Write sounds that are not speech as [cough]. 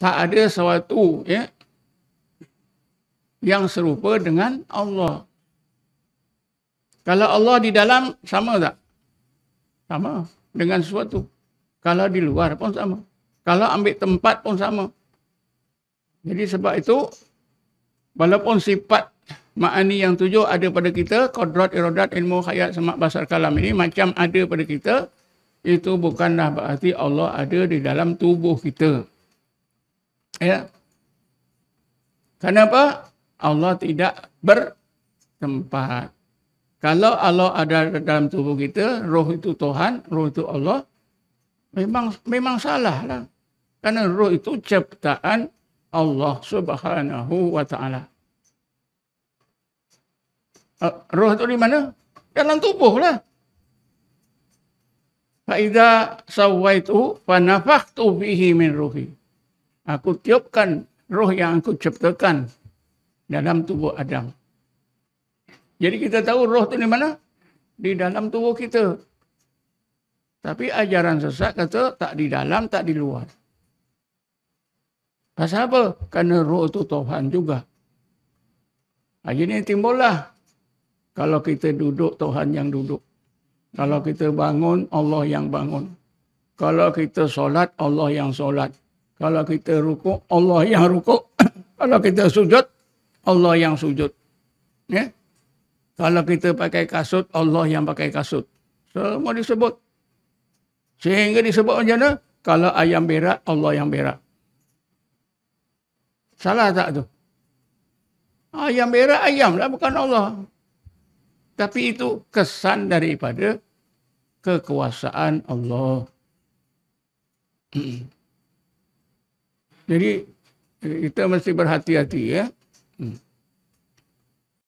tak ada sesuatu ya, yang serupa dengan Allah. Kalau Allah di dalam, sama tak? Sama dengan sesuatu. Kalau di luar pun sama. Kalau ambil tempat pun sama. Jadi sebab itu, walaupun sifat ma'ani yang tujuh ada pada kita, kodrat, erodat, ilmu, khayat, semak, basar, kalam ini macam ada pada kita, itu bukanlah berarti Allah ada di dalam tubuh kita. Ya. Kenapa? Allah tidak bertempat. Kalau Allah ada dalam tubuh kita, roh itu Tuhan, roh itu Allah, memang memang salah lah. Karena roh itu ciptaan Allah Subhanahu wa taala. Eh, roh itu di mana? Dalam tubuh lah. Fa idza sawaitu fa nafakhtu fihi min ruhi aku tiupkan roh yang aku ciptakan dalam tubuh Adam. Jadi kita tahu roh itu di mana? Di dalam tubuh kita. Tapi ajaran sesat kata tak di dalam, tak di luar. Pasal apa? Kerana roh itu Tuhan juga. Ha, jadi timbullah kalau kita duduk, Tuhan yang duduk. Kalau kita bangun, Allah yang bangun. Kalau kita solat, Allah yang solat. Kalau kita rukuk, Allah yang rukuk. [coughs] Kalau kita sujud, Allah yang sujud. Ya? Kalau kita pakai kasut, Allah yang pakai kasut. Semua disebut. Sehingga disebut macam mana? Kalau ayam berak, Allah yang berak. Salah tak tu? Ayam berak, ayam lah. Bukan Allah. Tapi itu kesan daripada kekuasaan Allah. [coughs] Jadi eh, kita mesti berhati-hati ya. Hmm.